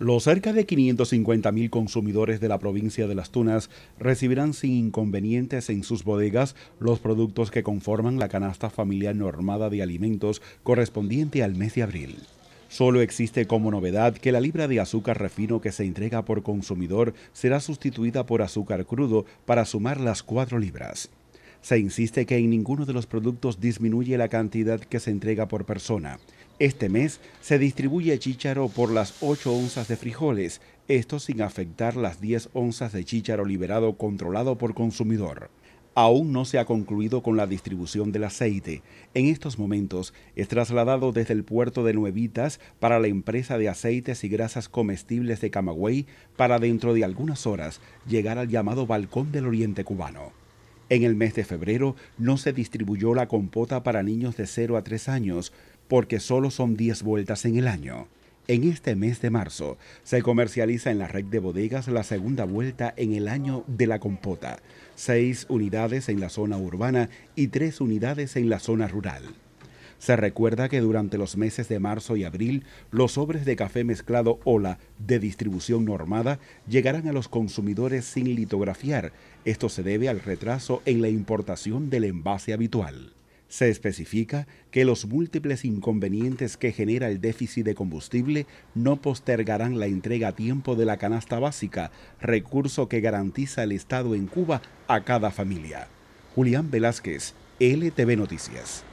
Los cerca de 550 consumidores de la provincia de Las Tunas recibirán sin inconvenientes en sus bodegas los productos que conforman la canasta familiar normada de alimentos correspondiente al mes de abril. Solo existe como novedad que la libra de azúcar refino que se entrega por consumidor será sustituida por azúcar crudo para sumar las cuatro libras. Se insiste que en ninguno de los productos disminuye la cantidad que se entrega por persona. Este mes se distribuye chícharo por las 8 onzas de frijoles, esto sin afectar las 10 onzas de chícharo liberado controlado por consumidor. Aún no se ha concluido con la distribución del aceite. En estos momentos es trasladado desde el puerto de Nuevitas para la empresa de aceites y grasas comestibles de Camagüey para dentro de algunas horas llegar al llamado Balcón del Oriente Cubano. En el mes de febrero no se distribuyó la compota para niños de 0 a 3 años porque solo son 10 vueltas en el año. En este mes de marzo se comercializa en la red de bodegas la segunda vuelta en el año de la compota, seis unidades en la zona urbana y tres unidades en la zona rural. Se recuerda que durante los meses de marzo y abril, los sobres de café mezclado Ola de distribución normada llegarán a los consumidores sin litografiar. Esto se debe al retraso en la importación del envase habitual. Se especifica que los múltiples inconvenientes que genera el déficit de combustible no postergarán la entrega a tiempo de la canasta básica, recurso que garantiza el Estado en Cuba a cada familia. Julián Velázquez, LTV Noticias.